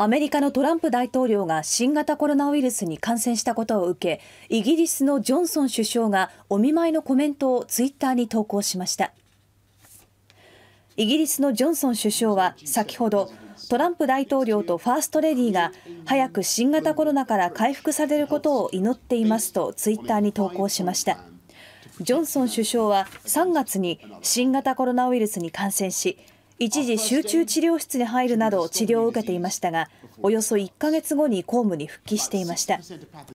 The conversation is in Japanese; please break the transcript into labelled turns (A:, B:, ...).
A: アメリカのトランプ大統領が新型コロナウイルスに感染したことを受け、イギリスのジョンソン首相がお見舞いのコメントをツイッターに投稿しました。イギリスのジョンソン首相は先ほど、トランプ大統領とファーストレディが早く新型コロナから回復されることを祈っていますとツイッターに投稿しました。ジョンソン首相は3月に新型コロナウイルスに感染し、一時集中治療室に入るなど治療を受けていましたがおよそ1ヶ月後に公務に復帰していました。